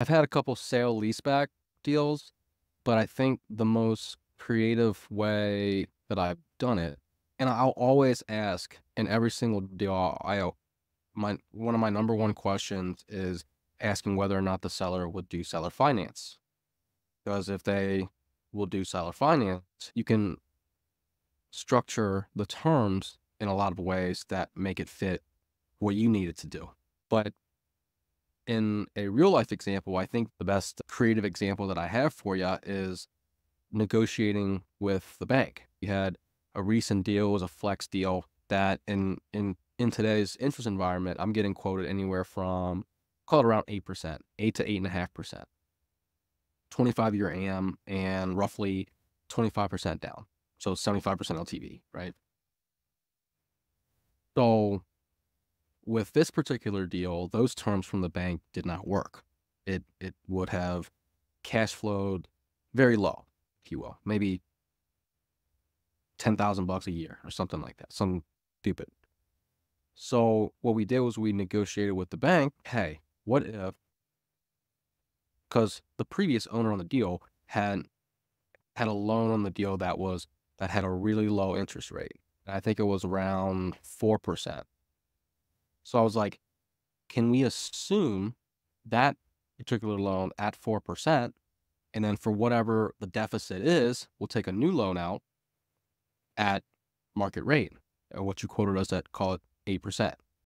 I've had a couple sale leaseback deals, but I think the most creative way that I've done it, and I'll always ask in every single deal, I my one of my number one questions is asking whether or not the seller would do seller finance. Because if they will do seller finance, you can structure the terms in a lot of ways that make it fit what you need it to do. But in a real life example, I think the best creative example that I have for you is negotiating with the bank. We had a recent deal, was a flex deal that in in in today's interest environment, I'm getting quoted anywhere from call it around eight percent, eight to eight and a half percent, twenty five year AM, and roughly twenty five percent down, so seventy five percent LTV, right? So with this particular deal, those terms from the bank did not work. It it would have cash flowed very low, if you will, maybe ten thousand bucks a year or something like that, some stupid. So what we did was we negotiated with the bank. Hey, what if? Because the previous owner on the deal had had a loan on the deal that was that had a really low interest rate. I think it was around four percent. So I was like, can we assume that particular loan at 4%? And then for whatever the deficit is, we'll take a new loan out at market rate, or what you quoted us at, call it 8%.